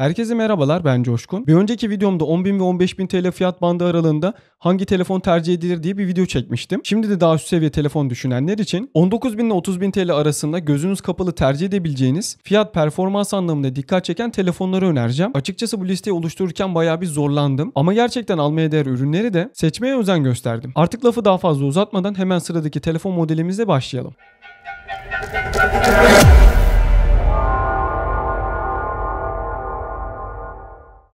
Herkese merhabalar ben Coşkun. Bir önceki videomda 10.000 ve 15.000 TL fiyat bandı aralığında hangi telefon tercih edilir diye bir video çekmiştim. Şimdi de daha üst seviye telefon düşünenler için 19.000 ile 30.000 TL arasında gözünüz kapalı tercih edebileceğiniz fiyat performans anlamında dikkat çeken telefonları önereceğim. Açıkçası bu listeyi oluştururken bayağı bir zorlandım ama gerçekten almaya değer ürünleri de seçmeye özen gösterdim. Artık lafı daha fazla uzatmadan hemen sıradaki telefon modelimizle başlayalım.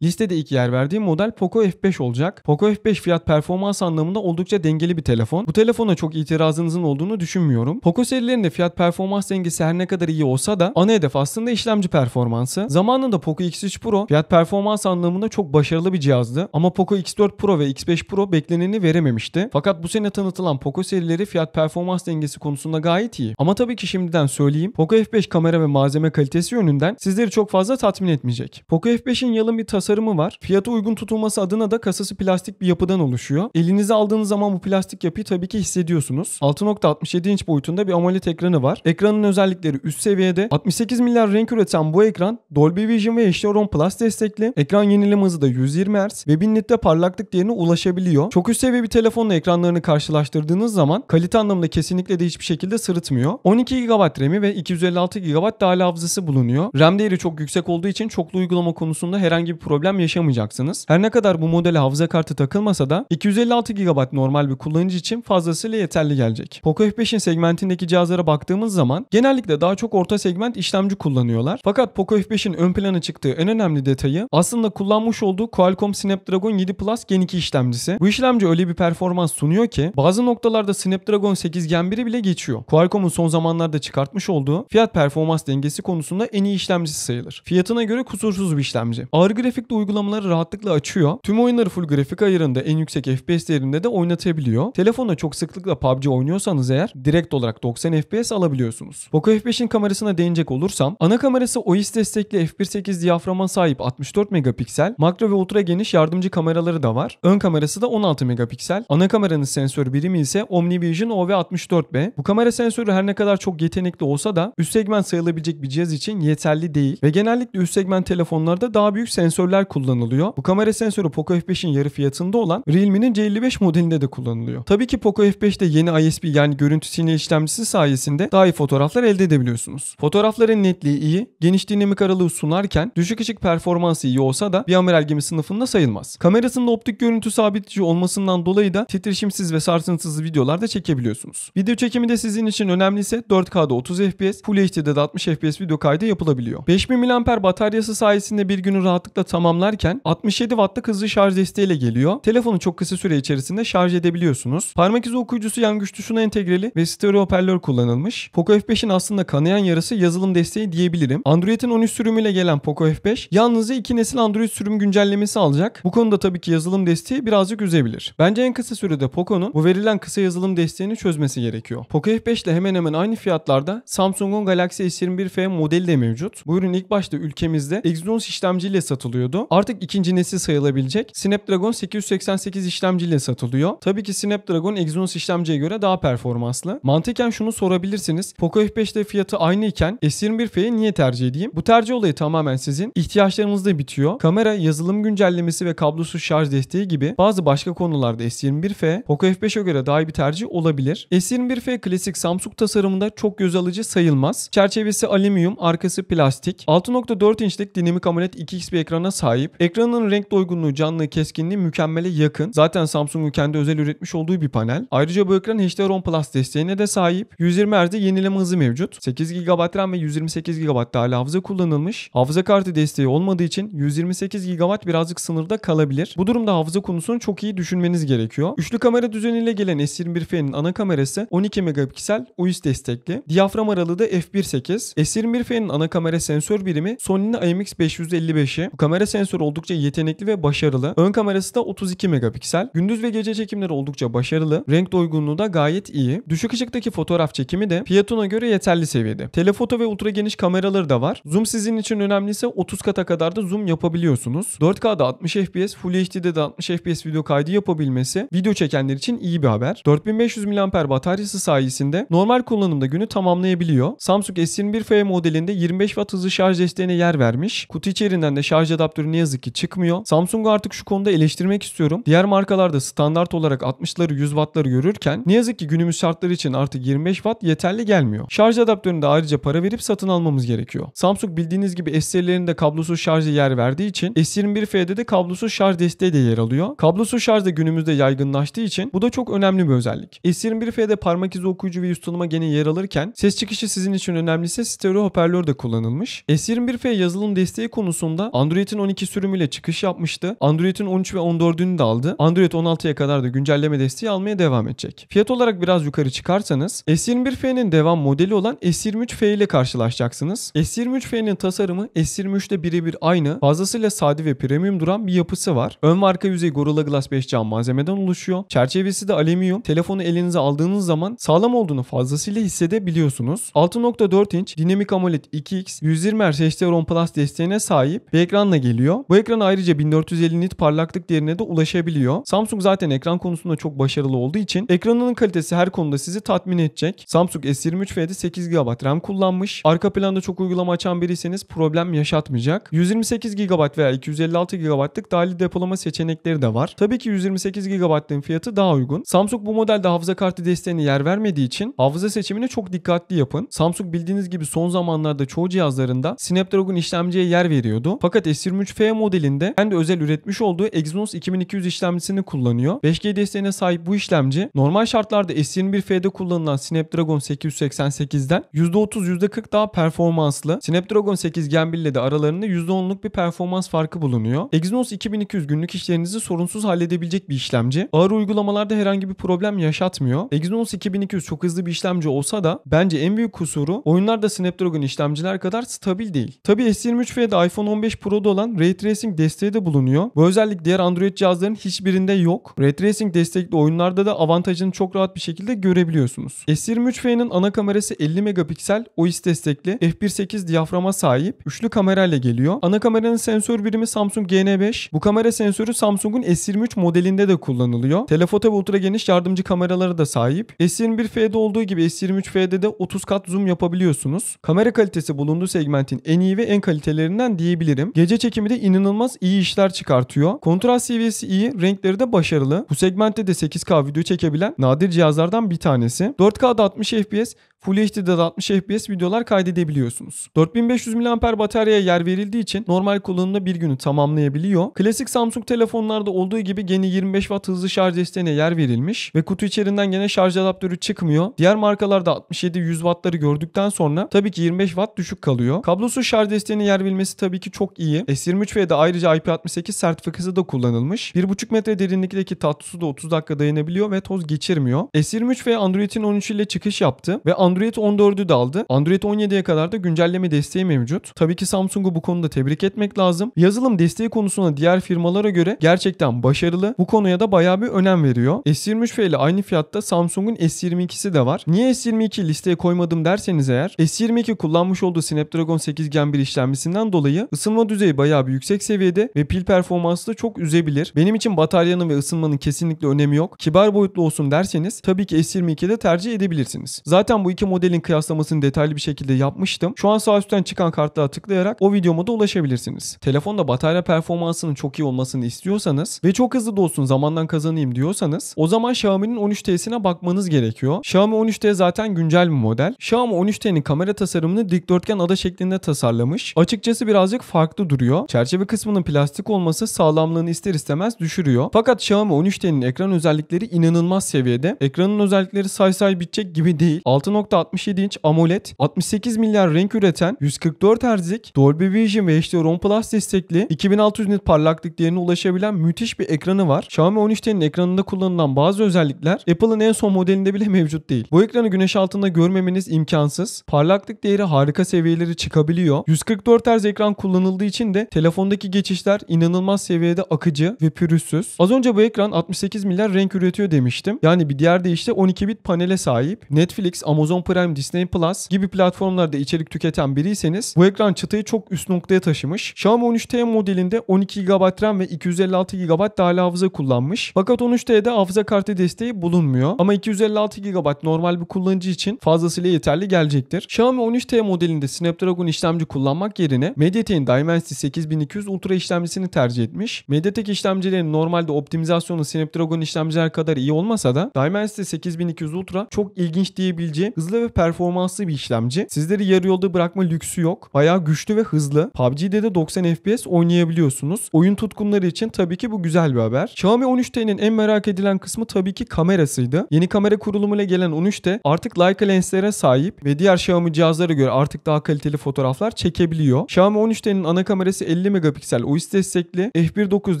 Listede ilk yer verdiğim model Poco F5 olacak. Poco F5 fiyat performans anlamında oldukça dengeli bir telefon. Bu telefona çok itirazınızın olduğunu düşünmüyorum. Poco serilerinde fiyat performans dengesi her ne kadar iyi olsa da ana hedef aslında işlemci performansı. Zamanında Poco X3 Pro fiyat performans anlamında çok başarılı bir cihazdı ama Poco X4 Pro ve X5 Pro bekleneni verememişti. Fakat bu sene tanıtılan Poco serileri fiyat performans dengesi konusunda gayet iyi. Ama tabii ki şimdiden söyleyeyim Poco F5 kamera ve malzeme kalitesi yönünden sizleri çok fazla tatmin etmeyecek. Poco F5'in yalın bir tasarım tasarımı var. Fiyata uygun tutulması adına da kasası plastik bir yapıdan oluşuyor. Elinize aldığınız zaman bu plastik yapıyı tabii ki hissediyorsunuz. 6.67 inç boyutunda bir AMOLED ekranı var. Ekranın özellikleri üst seviyede. 68 milyar renk üreten bu ekran Dolby Vision ve HDR10 Plus destekli. Ekran yenileme hızı da 120 Hz ve 1000 nitte parlaklık değerine ulaşabiliyor. Çok üst seviye bir telefonla ekranlarını karşılaştırdığınız zaman kalite anlamında kesinlikle de hiçbir şekilde sırıtmıyor. 12 GB RAM'i ve 256 GB dahili hafızası bulunuyor. RAM değeri çok yüksek olduğu için çoklu uygulama konusunda herhangi bir problem problem yaşamayacaksınız. Her ne kadar bu modele hafıza kartı takılmasa da 256 GB normal bir kullanıcı için fazlasıyla yeterli gelecek. Poco F5'in segmentindeki cihazlara baktığımız zaman genellikle daha çok orta segment işlemci kullanıyorlar. Fakat Poco F5'in ön plana çıktığı en önemli detayı aslında kullanmış olduğu Qualcomm Snapdragon 7 Plus Gen 2 işlemcisi. Bu işlemci öyle bir performans sunuyor ki bazı noktalarda Snapdragon 8 Gen 1'i bile geçiyor. Qualcomm'un son zamanlarda çıkartmış olduğu fiyat performans dengesi konusunda en iyi işlemcisi sayılır. Fiyatına göre kusursuz bir işlemci. Ağır grafik Grafikli uygulamaları rahatlıkla açıyor. Tüm oyunları full grafik ayarında en yüksek FPS değerinde de oynatabiliyor. Telefonda çok sıklıkla PUBG oynuyorsanız eğer direkt olarak 90 FPS alabiliyorsunuz. Poco F5'in kamerasına değinecek olursam ana kamerası OIS destekli f1.8 diyaframa sahip 64 megapiksel, makro ve ultra geniş yardımcı kameraları da var. Ön kamerası da 16 megapiksel. Ana kameranın sensör birimi ise OmniVision OV64B. Bu kamera sensörü her ne kadar çok yetenekli olsa da üst segment sayılabilecek bir cihaz için yeterli değil ve genellikle üst segment telefonlarda daha büyük sensörler sensörler kullanılıyor. Bu kamera sensörü Poco F5'in yarı fiyatında olan Realme'nin C55 modelinde de kullanılıyor. Tabii ki Poco F5'te yeni ISP yani görüntü sinir işlemcisi sayesinde daha iyi fotoğraflar elde edebiliyorsunuz. Fotoğrafların netliği iyi, geniş dinamik aralığı sunarken düşük ışık performansı iyi olsa da bir amiral gemi sınıfında sayılmaz. Kamerasının optik görüntü sabitici olmasından dolayı da titreşimsiz ve sarsıntısız videolar da çekebiliyorsunuz. Video çekimi de sizin için önemli ise 4K'da 30 FPS, Full HD'de de 60 FPS video kaydı yapılabiliyor. 5000 mAh bataryası sayesinde bir günü rahatlıkla tam tamamlarken 67 wattlık hızlı şarj desteğiyle geliyor. Telefonu çok kısa süre içerisinde şarj edebiliyorsunuz. Parmak izi okuyucusu yan güçlüsüne entegreli ve stereo hoparlör kullanılmış. Poco F5'in aslında kanayan yarısı yazılım desteği diyebilirim. Android'in 13 sürümüyle gelen Poco F5 yalnızca iki nesil Android sürüm güncellemesi alacak. Bu konuda tabii ki yazılım desteği birazcık üzebilir. Bence en kısa sürede Poco'nun bu verilen kısa yazılım desteğini çözmesi gerekiyor. Poco F5 ile hemen hemen aynı fiyatlarda Samsung'un Galaxy S21 FE modeli de mevcut. Bu ürün ilk başta ülkemizde Exynos işlemciyle satılıyordu oluşturdu. Artık ikinci nesil sayılabilecek Snapdragon 888 işlemciyle satılıyor. Tabii ki Snapdragon Exynos işlemciye göre daha performanslı. Mantıken şunu sorabilirsiniz. Poco F5'te fiyatı aynı iken S21F'yi niye tercih edeyim? Bu tercih olayı tamamen sizin. İhtiyaçlarınızda bitiyor. Kamera, yazılım güncellemesi ve kablosuz şarj desteği gibi bazı başka konularda S21F Poco F5'e göre daha iyi bir tercih olabilir. S21F klasik Samsung tasarımında çok göz alıcı sayılmaz. Çerçevesi alüminyum, arkası plastik. 6.4 inçlik dinamik AMOLED 2x bir ekrana sahip sahip. Ekranın renk doygunluğu, canlı keskinliği mükemmele yakın. Zaten Samsung'un kendi özel üretmiş olduğu bir panel. Ayrıca bu ekran HDR10 Plus desteğine de sahip. 120 Hz yenileme hızı mevcut. 8 GB RAM ve 128 GB dahili hafıza kullanılmış. Hafıza kartı desteği olmadığı için 128 GB birazcık sınırda kalabilir. Bu durumda hafıza konusunu çok iyi düşünmeniz gerekiyor. Üçlü kamera düzeniyle gelen S21F'nin ana kamerası 12 megapiksel UIS destekli. Diyafram aralığı da f1.8. S21F'nin ana kamera sensör birimi Sony'nin IMX555'i. Bu kamera sensör oldukça yetenekli ve başarılı. Ön kamerası da 32 megapiksel. Gündüz ve gece çekimleri oldukça başarılı. Renk doygunluğu da gayet iyi. Düşük ışıktaki fotoğraf çekimi de Piaton'a göre yeterli seviyede. Telefoto ve ultra geniş kameraları da var. Zoom sizin için önemliyse 30 kata kadar da zoom yapabiliyorsunuz. 4K'da 60 FPS, Full HD'de de 60 FPS video kaydı yapabilmesi video çekenler için iyi bir haber. 4500 mAh bataryası sayesinde normal kullanımda günü tamamlayabiliyor. Samsung S21 FE modelinde 25 Watt hızlı şarj desteğine yer vermiş. Kutu içerisinden de şarj adaptörü sensörü ne yazık ki çıkmıyor. Samsung'u artık şu konuda eleştirmek istiyorum. Diğer markalarda standart olarak 60'ları 100 wattları görürken ne yazık ki günümüz şartları için artık 25 watt yeterli gelmiyor. Şarj adaptöründe ayrıca para verip satın almamız gerekiyor. Samsung bildiğiniz gibi s kablosuz şarja yer verdiği için S21F'de de kablosuz şarj desteği de yer alıyor. Kablosuz şarj da günümüzde yaygınlaştığı için bu da çok önemli bir özellik. S21F'de parmak izi okuyucu ve yüz tanıma gene yer alırken ses çıkışı sizin için önemliyse stereo hoparlör de kullanılmış. S21F yazılım desteği konusunda Android'in 12 12 sürümüyle çıkış yapmıştı. Android'in 13 ve 14'ünü de aldı. Android 16'ya kadar da güncelleme desteği almaya devam edecek. Fiyat olarak biraz yukarı çıkarsanız S21F'nin devam modeli olan S23F ile karşılaşacaksınız. S23F'nin tasarımı S23'te birebir aynı. Fazlasıyla sade ve premium duran bir yapısı var. Ön ve arka yüzey Gorilla Glass 5 cam malzemeden oluşuyor. Çerçevesi de alüminyum. Telefonu elinize aldığınız zaman sağlam olduğunu fazlasıyla hissedebiliyorsunuz. 6.4 inç Dynamic AMOLED 2X 120 Hz HDR10 Plus desteğine sahip bir ekranla geliyor geliyor. Bu ekran ayrıca 1450 nit parlaklık değerine de ulaşabiliyor. Samsung zaten ekran konusunda çok başarılı olduğu için ekranının kalitesi her konuda sizi tatmin edecek. Samsung S23 F'de 8 GB RAM kullanmış. Arka planda çok uygulama açan biriyseniz problem yaşatmayacak. 128 GB veya 256 GB'lık dahili depolama seçenekleri de var. Tabii ki 128 GB'ın fiyatı daha uygun. Samsung bu modelde hafıza kartı desteğine yer vermediği için hafıza seçimini çok dikkatli yapın. Samsung bildiğiniz gibi son zamanlarda çoğu cihazlarında Snapdragon işlemciye yer veriyordu. Fakat S23 3 f modelinde kendi özel üretmiş olduğu Exynos 2200 işlemcisini kullanıyor. 5G desteğine sahip bu işlemci normal şartlarda S21F'de kullanılan Snapdragon 888'den %30-%40 daha performanslı. Snapdragon 8 Gen 1 ile de aralarında %10'luk bir performans farkı bulunuyor. Exynos 2200 günlük işlerinizi sorunsuz halledebilecek bir işlemci. Ağır uygulamalarda herhangi bir problem yaşatmıyor. Exynos 2200 çok hızlı bir işlemci olsa da bence en büyük kusuru oyunlarda Snapdragon işlemciler kadar stabil değil. Tabi S23F'de iPhone 15 Pro'da olan Ayrıca Ray Tracing desteği de bulunuyor. Bu özellik diğer Android cihazların hiçbirinde yok. Ray Tracing destekli oyunlarda da avantajını çok rahat bir şekilde görebiliyorsunuz. S23F'nin ana kamerası 50 megapiksel OIS destekli f1.8 diyaframa sahip üçlü kamerayla geliyor. Ana kameranın sensör birimi Samsung GN5. Bu kamera sensörü Samsung'un S23 modelinde de kullanılıyor. Telefoto ve ultra geniş yardımcı kameralara da sahip. S21F'de olduğu gibi S23F'de de 30 kat zoom yapabiliyorsunuz. Kamera kalitesi bulunduğu segmentin en iyi ve en kalitelerinden diyebilirim. Gece çekim üretimi de inanılmaz iyi işler çıkartıyor. Kontrast seviyesi iyi, renkleri de başarılı. Bu segmentte de 8K video çekebilen nadir cihazlardan bir tanesi. 4K'da 60 FPS Full HD'de 60 FPS videolar kaydedebiliyorsunuz. 4500 mAh bataryaya yer verildiği için normal kullanımda bir günü tamamlayabiliyor. Klasik Samsung telefonlarda olduğu gibi gene 25 watt hızlı şarj desteğine yer verilmiş ve kutu içerisinden gene şarj adaptörü çıkmıyor. Diğer markalarda 67-100 wattları gördükten sonra tabii ki 25 watt düşük kalıyor. Kablosuz şarj desteğine yer verilmesi tabii ki çok iyi. S23V'de ayrıca IP68 sertifikası da kullanılmış. 1.5 metre derinlikteki tatlı su da 30 dakika dayanabiliyor ve toz geçirmiyor. S23V Android'in 13 ile çıkış yaptı ve Android Android 14'ü de aldı. Android 17'ye kadar da güncelleme desteği mevcut. Tabii ki Samsung'u bu konuda tebrik etmek lazım. Yazılım desteği konusunda diğer firmalara göre gerçekten başarılı. Bu konuya da bayağı bir önem veriyor. S23F ile aynı fiyatta Samsung'un S22'si de var. Niye S22 listeye koymadım derseniz eğer S22 kullanmış olduğu Snapdragon 8 Gen 1 işlemcisinden dolayı ısınma düzeyi bayağı bir yüksek seviyede ve pil performansı da çok üzebilir. Benim için bataryanın ve ısınmanın kesinlikle önemi yok. Kibar boyutlu olsun derseniz tabii ki S22'de tercih edebilirsiniz. Zaten bu iki önceki modelin kıyaslamasını detaylı bir şekilde yapmıştım. Şu an sağ üstten çıkan kartlara tıklayarak o videoma da ulaşabilirsiniz. Telefonda batarya performansının çok iyi olmasını istiyorsanız ve çok hızlı dolsun zamandan kazanayım diyorsanız o zaman Xiaomi'nin 13T'sine bakmanız gerekiyor. Xiaomi 13T zaten güncel bir model. Xiaomi 13T'nin kamera tasarımını dikdörtgen ada şeklinde tasarlamış. Açıkçası birazcık farklı duruyor. Çerçeve kısmının plastik olması sağlamlığını ister istemez düşürüyor. Fakat Xiaomi 13T'nin ekran özellikleri inanılmaz seviyede. Ekranın özellikleri say say bitecek gibi değil. 6. 4.67 inç AMOLED, 68 milyar renk üreten 144 Hz'lik Dolby Vision ve HDR10 Plus destekli 2600 nit parlaklık değerine ulaşabilen müthiş bir ekranı var. Xiaomi 13T'nin ekranında kullanılan bazı özellikler Apple'ın en son modelinde bile mevcut değil. Bu ekranı güneş altında görmemeniz imkansız. Parlaklık değeri harika seviyeleri çıkabiliyor. 144 Hz ekran kullanıldığı için de telefondaki geçişler inanılmaz seviyede akıcı ve pürüzsüz. Az önce bu ekran 68 milyar renk üretiyor demiştim. Yani bir diğer deyişle 12 bit panele sahip. Netflix, Amazon Amazon Prime, Disney Plus gibi platformlarda içerik tüketen biriyseniz bu ekran çıtayı çok üst noktaya taşımış. Xiaomi 13T modelinde 12 GB RAM ve 256 GB dahili hafıza kullanmış. Fakat 13T'de hafıza kartı desteği bulunmuyor. Ama 256 GB normal bir kullanıcı için fazlasıyla yeterli gelecektir. Xiaomi 13T modelinde Snapdragon işlemci kullanmak yerine MediaTek'in Dimensity 8200 Ultra işlemcisini tercih etmiş. MediaTek işlemcilerin normalde optimizasyonu Snapdragon işlemciler kadar iyi olmasa da Dimensity 8200 Ultra çok ilginç diyebileceğim hızlı ve performanslı bir işlemci. Sizleri yarı yolda bırakma lüksü yok. Bayağı güçlü ve hızlı. PUBG'de de 90 FPS oynayabiliyorsunuz. Oyun tutkunları için tabii ki bu güzel bir haber. Xiaomi 13T'nin en merak edilen kısmı tabii ki kamerasıydı. Yeni kamera kurulumuyla gelen 13T artık Leica lenslere sahip ve diğer Xiaomi cihazlara göre artık daha kaliteli fotoğraflar çekebiliyor. Xiaomi 13T'nin ana kamerası 50 megapiksel OIS destekli, f1.9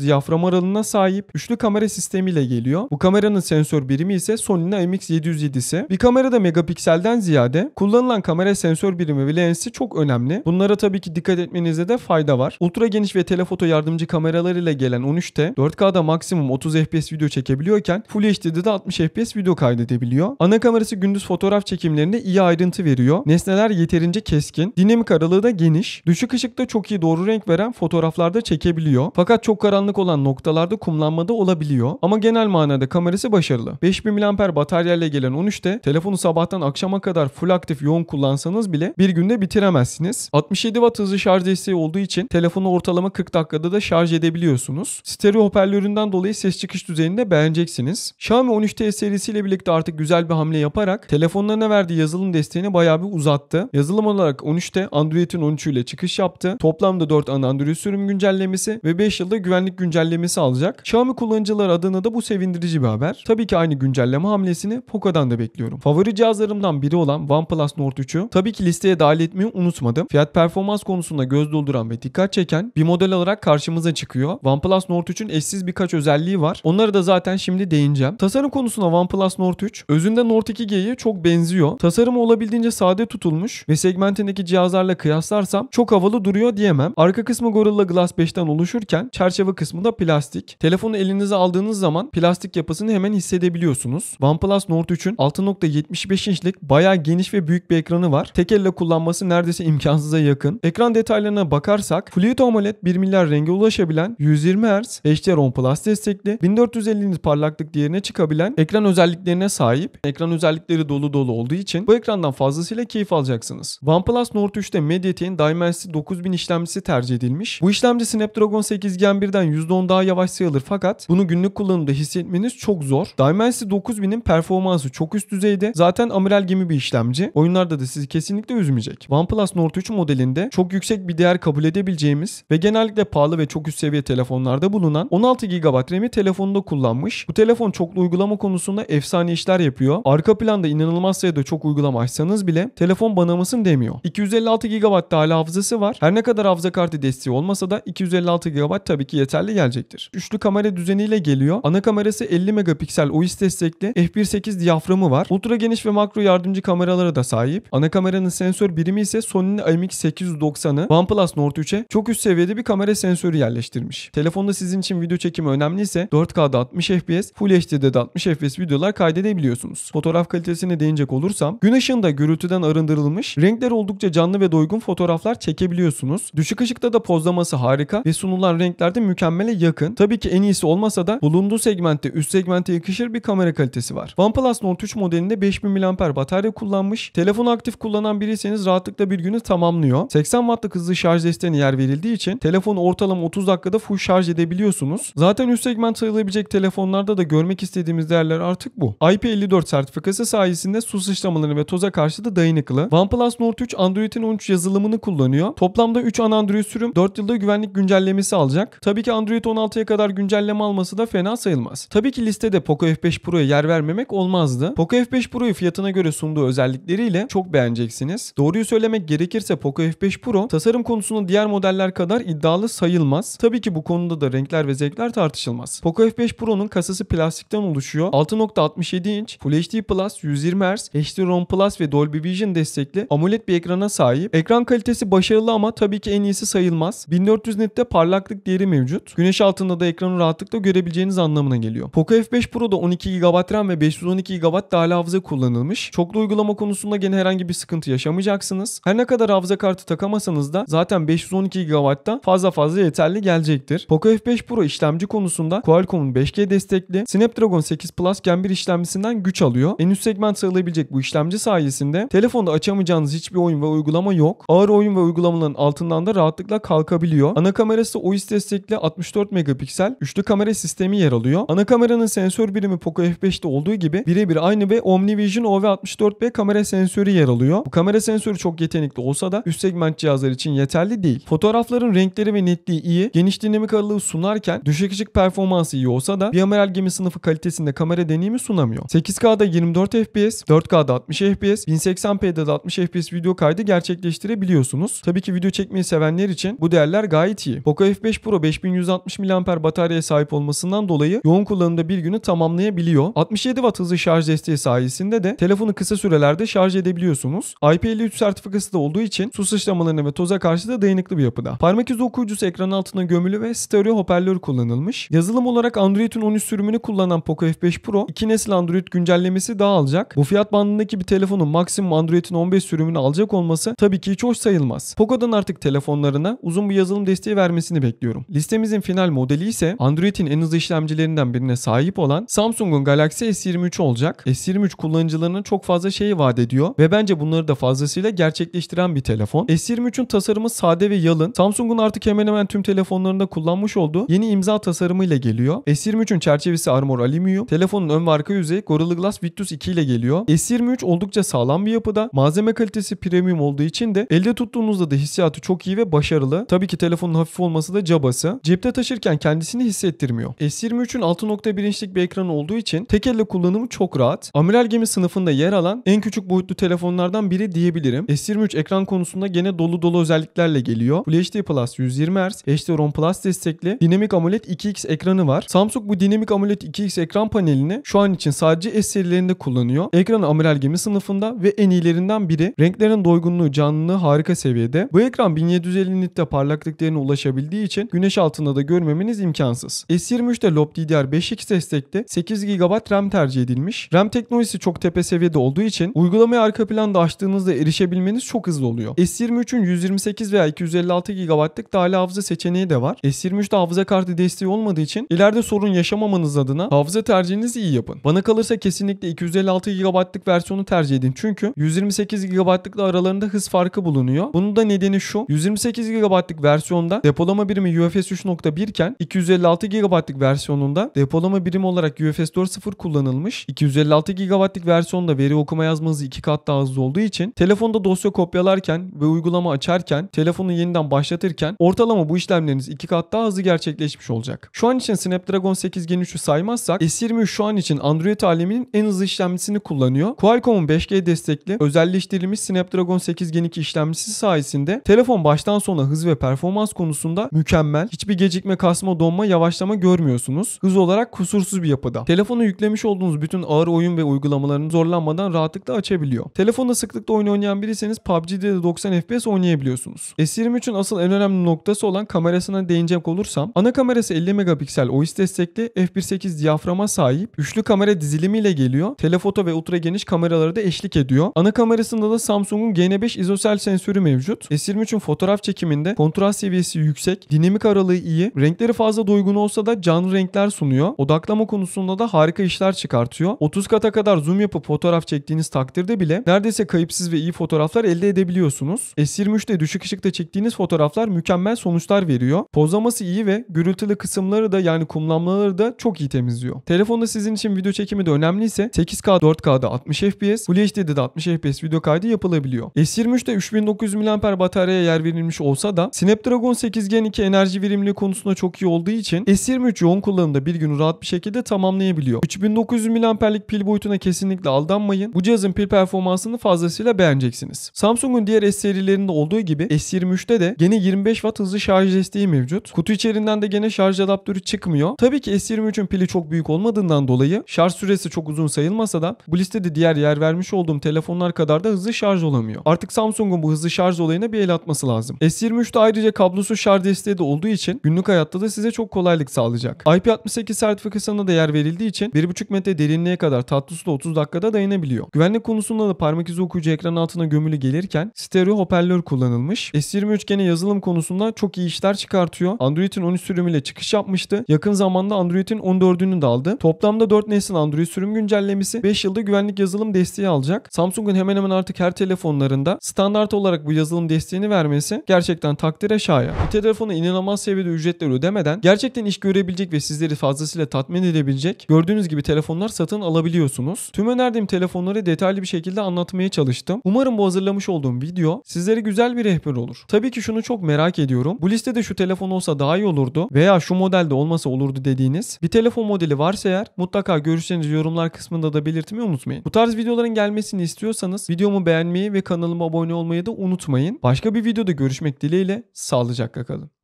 diyafram aralığına sahip, üçlü kamera sistemiyle geliyor. Bu kameranın sensör birimi ise Sony'nin IMX707'si. Bir kamerada megapiksel pikselden ziyade kullanılan kamera sensör birimi ve lensi çok önemli. Bunlara tabii ki dikkat etmenizde de fayda var. Ultra geniş ve telefoto yardımcı kameralarıyla gelen 13T 4K'da maksimum 30 FPS video çekebiliyorken Full HD'de de 60 FPS video kaydedebiliyor. Ana kamerası gündüz fotoğraf çekimlerinde iyi ayrıntı veriyor. Nesneler yeterince keskin. Dinamik aralığı da geniş. Düşük ışıkta çok iyi doğru renk veren fotoğraflarda çekebiliyor. Fakat çok karanlık olan noktalarda kumlanmada olabiliyor. Ama genel manada kamerası başarılı. 5000 mAh bataryayla gelen 13T telefonu sabahtan akşam akşama kadar full aktif yoğun kullansanız bile bir günde bitiremezsiniz. 67 watt hızlı şarj desteği olduğu için telefonu ortalama 40 dakikada da şarj edebiliyorsunuz. Stereo hoparlöründen dolayı ses çıkış düzeyini de beğeneceksiniz. Xiaomi 13T serisiyle birlikte artık güzel bir hamle yaparak telefonlarına verdiği yazılım desteğini bayağı bir uzattı. Yazılım olarak 13T Android'in 13 ile çıkış yaptı. Toplamda 4 ana Android sürüm güncellemesi ve 5 yılda güvenlik güncellemesi alacak. Xiaomi kullanıcılar adına da bu sevindirici bir haber. Tabii ki aynı güncelleme hamlesini Poco'dan da bekliyorum. Favori cihazlarımdan gruplardan biri olan OnePlus Nord 3'ü tabii ki listeye dahil etmeyi unutmadım. Fiyat performans konusunda göz dolduran ve dikkat çeken bir model olarak karşımıza çıkıyor. OnePlus Nord 3'ün eşsiz birkaç özelliği var. Onları da zaten şimdi değineceğim. Tasarım konusuna OnePlus Nord 3 özünde Nord 2G'ye çok benziyor. Tasarımı olabildiğince sade tutulmuş ve segmentindeki cihazlarla kıyaslarsam çok havalı duruyor diyemem. Arka kısmı Gorilla Glass 5'ten oluşurken çerçeve kısmı da plastik. Telefonu elinize aldığınız zaman plastik yapısını hemen hissedebiliyorsunuz. OnePlus Nord 3'ün 6.75 inçlik bayağı geniş ve büyük bir ekranı var. Tek elle kullanması neredeyse imkansıza yakın. Ekran detaylarına bakarsak Fluid AMOLED 1 milyar renge ulaşabilen 120 Hz HDR10 Plus destekli 1450 nit parlaklık değerine çıkabilen ekran özelliklerine sahip. Ekran özellikleri dolu dolu olduğu için bu ekrandan fazlasıyla keyif alacaksınız. OnePlus Nord 3'te MediaTek'in Dimensity 9000 işlemcisi tercih edilmiş. Bu işlemci Snapdragon 8 Gen 1'den %10 daha yavaş sayılır fakat bunu günlük kullanımda hissetmeniz çok zor. Dimensity 9000'in performansı çok üst düzeyde. Zaten amiral gibi sevdiğimi bir işlemci. Oyunlarda da sizi kesinlikle üzmeyecek. OnePlus Nord 3 modelinde çok yüksek bir değer kabul edebileceğimiz ve genellikle pahalı ve çok üst seviye telefonlarda bulunan 16 GB RAM'i telefonda kullanmış. Bu telefon çoklu uygulama konusunda efsane işler yapıyor. Arka planda inanılmaz sayıda çok uygulama açsanız bile telefon bana mısın demiyor. 256 GB dahil hafızası var. Her ne kadar hafıza kartı desteği olmasa da 256 GB tabii ki yeterli gelecektir. Üçlü kamera düzeniyle geliyor. Ana kamerası 50 megapiksel OIS destekli f1.8 diyaframı var. Ultra geniş ve makro yardım yardımcı kameralara da sahip. Ana kameranın sensör birimi ise Sony'nin IMX890'ı OnePlus Nord 3'e çok üst seviyede bir kamera sensörü yerleştirmiş. Telefonda sizin için video çekimi önemliyse 4K'da 60 FPS, Full HD'de de 60 FPS videolar kaydedebiliyorsunuz. Fotoğraf kalitesine değinecek olursam gün ışığında gürültüden arındırılmış, renkler oldukça canlı ve doygun fotoğraflar çekebiliyorsunuz. Düşük ışıkta da pozlaması harika ve sunulan renklerde mükemmele yakın. Tabii ki en iyisi olmasa da bulunduğu segmentte üst segmente yakışır bir kamera kalitesi var. OnePlus Nord 3 modelinde 5000 mAh batarya kullanmış. telefon aktif kullanan biriyseniz rahatlıkla bir günü tamamlıyor. 80 wattlık hızlı şarj desteğine yer verildiği için telefonu ortalama 30 dakikada full şarj edebiliyorsunuz. Zaten üst segment sayılabilecek telefonlarda da görmek istediğimiz değerler artık bu. IP54 sertifikası sayesinde su sıçramalarını ve toza karşı da dayanıklı. OnePlus Nord 3 Android'in 13 yazılımını kullanıyor. Toplamda 3 ana Android sürüm 4 yılda güvenlik güncellemesi alacak. Tabii ki Android 16'ya kadar güncelleme alması da fena sayılmaz. Tabii ki listede Poco F5 Pro'ya yer vermemek olmazdı. Poco F5 Pro'yu fiyatına göre sunduğu özellikleriyle çok beğeneceksiniz. Doğruyu söylemek gerekirse Poco F5 Pro tasarım konusunda diğer modeller kadar iddialı sayılmaz. Tabii ki bu konuda da renkler ve zevkler tartışılmaz. Poco F5 Pro'nun kasası plastikten oluşuyor. 6.67 inç, Full HD Plus, 120 Hz, hdr rom Plus ve Dolby Vision destekli AMOLED bir ekrana sahip. Ekran kalitesi başarılı ama tabii ki en iyisi sayılmaz. 1400 nitte parlaklık değeri mevcut. Güneş altında da ekranı rahatlıkla görebileceğiniz anlamına geliyor. Poco F5 Pro'da 12 GB RAM ve 512 GB dahili hafıza kullanılmış. Çok Çoklu uygulama konusunda gene herhangi bir sıkıntı yaşamayacaksınız. Her ne kadar hafıza kartı takamasanız da zaten 512 GB'da fazla fazla yeterli gelecektir. Poco F5 Pro işlemci konusunda Qualcomm'un 5G destekli Snapdragon 8 Plus Gen 1 işlemcisinden güç alıyor. En üst segment sayılabilecek bu işlemci sayesinde telefonda açamayacağınız hiçbir oyun ve uygulama yok. Ağır oyun ve uygulamaların altından da rahatlıkla kalkabiliyor. Ana kamerası OIS destekli 64 megapiksel üçlü kamera sistemi yer alıyor. Ana kameranın sensör birimi Poco F5'te olduğu gibi birebir aynı ve OmniVision OV64 64B kamera sensörü yer alıyor. Bu kamera sensörü çok yetenekli olsa da üst segment cihazlar için yeterli değil. Fotoğrafların renkleri ve netliği iyi, geniş dinamik aralığı sunarken düşük ışık performansı iyi olsa da bir amiral gemi sınıfı kalitesinde kamera deneyimi sunamıyor. 8K'da 24 FPS, 4K'da 60 FPS, 1080p'de de 60 FPS video kaydı gerçekleştirebiliyorsunuz. Tabii ki video çekmeyi sevenler için bu değerler gayet iyi. Poco F5 Pro 5160 mAh bataryaya sahip olmasından dolayı yoğun kullanımda bir günü tamamlayabiliyor. 67 Watt hızlı şarj desteği sayesinde de telefonu kısa kısa sürelerde şarj edebiliyorsunuz. IP53 sertifikası da olduğu için su sıçramalarına ve toza karşı da dayanıklı bir yapıda. Parmak izi okuyucusu ekran altına gömülü ve stereo hoparlör kullanılmış. Yazılım olarak Android'in 13 sürümünü kullanan Poco F5 Pro 2 nesil Android güncellemesi daha alacak. Bu fiyat bandındaki bir telefonun maksimum Android'in 15 sürümünü alacak olması tabii ki hiç hoş sayılmaz. Poco'dan artık telefonlarına uzun bir yazılım desteği vermesini bekliyorum. Listemizin final modeli ise Android'in en hızlı işlemcilerinden birine sahip olan Samsung'un Galaxy S23 olacak. S23 kullanıcılarının çok fazla fazla şeyi vaat ediyor ve bence bunları da fazlasıyla gerçekleştiren bir telefon. S23'ün tasarımı sade ve yalın. Samsung'un artık hemen hemen tüm telefonlarında kullanmış olduğu yeni imza tasarımıyla geliyor. S23'ün çerçevesi armor alüminyum. Telefonun ön ve arka yüzeyi Gorilla Glass Victus 2 ile geliyor. S23 oldukça sağlam bir yapıda. Malzeme kalitesi premium olduğu için de elde tuttuğunuzda da hissiyatı çok iyi ve başarılı. Tabii ki telefonun hafif olması da cabası. Cepte taşırken kendisini hissettirmiyor. S23'ün 6.1 inçlik bir ekranı olduğu için tek elle kullanımı çok rahat. Amiral gemi sınıfında yer alan alan en küçük boyutlu telefonlardan biri diyebilirim. S23 ekran konusunda gene dolu dolu özelliklerle geliyor. Full HD Plus 120 Hz, HDR10 Plus destekli Dynamic AMOLED 2X ekranı var. Samsung bu Dynamic AMOLED 2X ekran panelini şu an için sadece S serilerinde kullanıyor. Ekranı amiral gemi sınıfında ve en iyilerinden biri. Renklerin doygunluğu, canlılığı harika seviyede. Bu ekran 1750 nitte parlaklıklarına ulaşabildiği için güneş altında da görmemeniz imkansız. S23'te LOPDDR5X destekli 8 GB RAM tercih edilmiş. RAM teknolojisi çok tepe seviyede olduğu olduğu için uygulamayı arka planda açtığınızda erişebilmeniz çok hızlı oluyor. S23'ün 128 veya 256 GB'lık dahili hafıza seçeneği de var. S23'te hafıza kartı desteği olmadığı için ileride sorun yaşamamanız adına hafıza tercihinizi iyi yapın. Bana kalırsa kesinlikle 256 GB'lık versiyonu tercih edin. Çünkü 128 GB'lıkla aralarında hız farkı bulunuyor. Bunun da nedeni şu. 128 GB'lık versiyonda depolama birimi UFS 3.1 iken 256 GB'lık versiyonunda depolama birimi olarak UFS 4.0 kullanılmış. 256 GB'lık versiyonda veri okuma yazma iki kat daha hızlı olduğu için telefonda dosya kopyalarken ve uygulama açarken, telefonu yeniden başlatırken ortalama bu işlemleriniz iki kat daha hızlı gerçekleşmiş olacak. Şu an için Snapdragon 8 Gen 3'ü saymazsak S23 şu an için Android aleminin en hızlı işlemcisini kullanıyor. Qualcomm'un 5G destekli özelleştirilmiş Snapdragon 8 Gen 2 işlemcisi sayesinde telefon baştan sona hız ve performans konusunda mükemmel. Hiçbir gecikme, kasma, donma, yavaşlama görmüyorsunuz. Hız olarak kusursuz bir yapıda. Telefonu yüklemiş olduğunuz bütün ağır oyun ve uygulamaların zorlanmadan buradan rahatlıkla açabiliyor. Telefonda sıklıkla oyun oynayan biriyseniz PUBG'de de 90 FPS oynayabiliyorsunuz. S23'ün asıl en önemli noktası olan kamerasına değinecek olursam ana kamerası 50 megapiksel OIS destekli f1.8 diyaframa sahip üçlü kamera dizilimiyle geliyor. Telefoto ve ultra geniş kameraları da eşlik ediyor. Ana kamerasında da Samsung'un gn 5 izosel sensörü mevcut. S23'ün fotoğraf çekiminde kontrast seviyesi yüksek, dinamik aralığı iyi, renkleri fazla doygun olsa da canlı renkler sunuyor. Odaklama konusunda da harika işler çıkartıyor. 30 kata kadar zoom yapıp fotoğraf çekiminde çektiğiniz takdirde bile neredeyse kayıpsız ve iyi fotoğraflar elde edebiliyorsunuz. S23'te düşük ışıkta çektiğiniz fotoğraflar mükemmel sonuçlar veriyor. Pozlaması iyi ve gürültülü kısımları da yani kumlamaları da çok iyi temizliyor. Telefonda sizin için video çekimi de önemliyse 8K 4K'da 60 FPS, Full HD'de de 60 FPS video kaydı yapılabiliyor. S23'te 3900 mAh bataryaya yer verilmiş olsa da Snapdragon 8 Gen 2 enerji verimliliği konusunda çok iyi olduğu için S23 yoğun kullanımda bir günü rahat bir şekilde tamamlayabiliyor. 3900 mAh'lik pil boyutuna kesinlikle aldanmayın oynayın. Bu cihazın pil performansını fazlasıyla beğeneceksiniz. Samsung'un diğer S serilerinde olduğu gibi S23'te de gene 25 Watt hızlı şarj desteği mevcut. Kutu içerisinden de gene şarj adaptörü çıkmıyor. Tabii ki S23'ün pili çok büyük olmadığından dolayı şarj süresi çok uzun sayılmasa da bu listede diğer yer vermiş olduğum telefonlar kadar da hızlı şarj olamıyor. Artık Samsung'un bu hızlı şarj olayına bir el atması lazım. S23'te ayrıca kablosuz şarj desteği de olduğu için günlük hayatta da size çok kolaylık sağlayacak. IP68 sertifikasına da yer verildiği için 1.5 metre derinliğe kadar tatlı suda 30 dakikada dayanabiliyor gidiyor. Güvenlik konusunda da parmak izi okuyucu ekran altına gömülü gelirken stereo hoparlör kullanılmış. S23 gene yazılım konusunda çok iyi işler çıkartıyor. Android'in 13 sürümüyle çıkış yapmıştı. Yakın zamanda Android'in 14'ünü de aldı. Toplamda 4 nesil Android sürüm güncellemesi 5 yılda güvenlik yazılım desteği alacak. Samsung'un hemen hemen artık her telefonlarında standart olarak bu yazılım desteğini vermesi gerçekten takdire şayan. Bu telefonu inanılmaz seviyede ücretler ödemeden gerçekten iş görebilecek ve sizleri fazlasıyla tatmin edebilecek gördüğünüz gibi telefonlar satın alabiliyorsunuz. Tüm önerdiğim telefon onları detaylı bir şekilde anlatmaya çalıştım. Umarım bu hazırlamış olduğum video sizlere güzel bir rehber olur. Tabii ki şunu çok merak ediyorum. Bu listede şu telefon olsa daha iyi olurdu veya şu modelde olmasa olurdu dediğiniz bir telefon modeli varsa eğer mutlaka görüşlerinizi yorumlar kısmında da belirtmeyi unutmayın. Bu tarz videoların gelmesini istiyorsanız videomu beğenmeyi ve kanalıma abone olmayı da unutmayın. Başka bir videoda görüşmek dileğiyle sağlıcakla kalın.